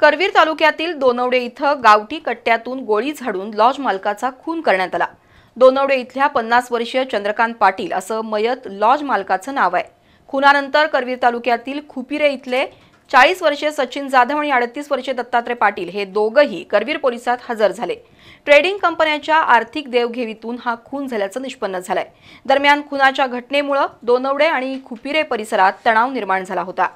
करवीर तालुक्यातील दोनवडे इथं गावठी कट्ट्यातून गोळी झाडून लॉज मालकाचा खून करण्यात आला दोनवडे इथल्या पन्नास वर्षीय चंद्रकांत पाटील असं मयत लॉज मालकाचं नाव आहे खुनानंतर करवीर तालुक्यातील खुपिरे इथले चाळीस वर्षीय सचिन जाधव आणि अडतीस वर्षीय दत्तात्रय पाटील हे दोघंही करवीर पोलिसात हजर झाले ट्रेडिंग कंपन्याच्या आर्थिक देवघेवीतून हा खून झाल्याचं निष्पन्न झालंय दरम्यान खुनाच्या घटनेमुळे दोनवडे आणि खुपिरे परिसरात तणाव निर्माण झाला होता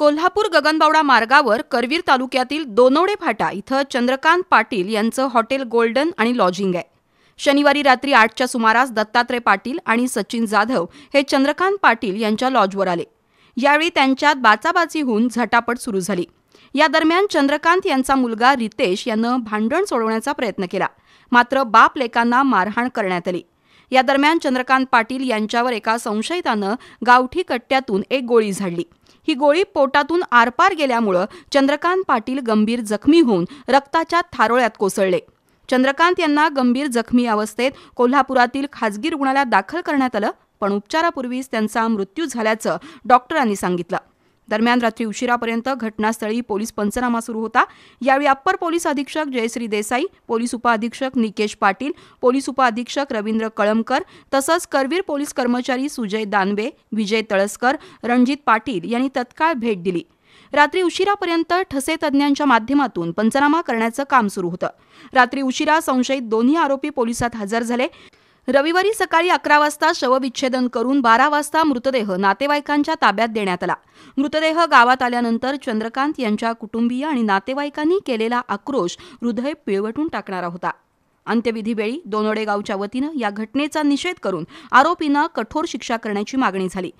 कोल्हापूर गगनबावडा मार्गावर करवीर तालुक्यातील दोनोडे फाटा इथं चंद्रकांत पाटील यांचं हॉटेल गोल्डन आणि लॉजिंग आहे शनिवारी रात्री आठच्या सुमारास दत्तात्रय पाटील आणि सचिन जाधव हे चंद्रकांत पाटील यांच्या लॉजवर आले यावेळी त्यांच्यात बाचाबाची होऊन झटापट सुरू झाली या दरम्यान चंद्रकांत यांचा मुलगा रितेश यानं भांडण सोडवण्याचा प्रयत्न केला मात्र बाप लेकांना मारहाण करण्यात आली या दरम्यान चंद्रकांत पाटील यांच्यावर एका संशयितानं गावठी कट्ट्यातून एक गोळी झाडली ही गोळी पोटातून आरपार गेल्यामुळं चंद्रकांत पाटील गंभीर जखमी होऊन रक्ताच्या थारोळ्यात कोसळले चंद्रकांत यांना गंभीर जखमी अवस्थेत कोल्हापुरातील खाजगी रुग्णालयात दाखल करण्यात आलं पण उपचारापूर्वीच त्यांचा मृत्यू झाल्याचं डॉक्टरांनी सांगितलं दरम्यान रात्री उशिरापर्यंत घटनास्थळी पोलीस पंचनामा सुरू होता यावेळी अप्पर पोलीस अधीक्षक जयश्री देसाई पोलीस उपअधीक्षक निकेश पाटील पोलीस उपअधीक्षक रवींद्र कळमकर तसंच करवीर पोलीस कर्मचारी सुजय दानवे विजय तळसकर रणजित पाटील यांनी तत्काळ भेट दिली रात्री उशिरापर्यंत ठसे तज्ज्ञांच्या माध्यमातून पंचनामा करण्याचं काम सुरू होतं रात्री उशिरा संशयित दोन्ही आरोपी पोलिसात हजर झाले रविवारी सकाळी अकरा वाजता शवविच्छेदन करून बारा वाजता मृतदेह नातेवाईकांच्या ताब्यात देण्यात आला मृतदेह गावात आल्यानंतर चंद्रकांत यांच्या कुटुंबीय आणि नातेवाईकांनी केलेला आक्रोश हृदय पिळवटून टाकणारा होता अंत्यविधीवेळी दोनोडे गावच्या वतीनं या घटनेचा निषेध करून आरोपींना कठोर शिक्षा करण्याची मागणी झाली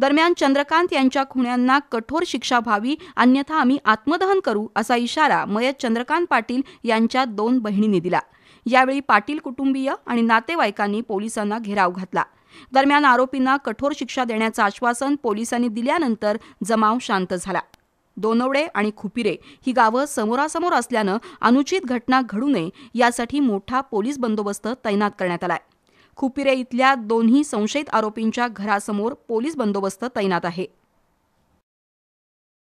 दरम्यान चंद्रकांत यांच्या खुण्यांना कठोर शिक्षा व्हावी अन्यथा आम्ही आत्मदहन करू असा इशारा मयत चंद्रकांत पाटील यांच्या दोन बहिणींनी दिला यावेळी पाटील कुटुंबीय आणि नातेवाईकांनी पोलिसांना घेराव घातला दरम्यान आरोपींना कठोर शिक्षा देण्याचं आश्वासन पोलिसांनी दिल्यानंतर जमाव शांत झाला दोनवडे आणि खुपिरे ही गावं समोरासमोर असल्यानं अनुचित घटना घडू नये यासाठी मोठा पोलीस बंदोबस्त तैनात करण्यात आलाय खुपिरे इथल्या दोन्ही संशयित आरोपींच्या घरासमोर पोलीस बंदोबस्त तैनात आहे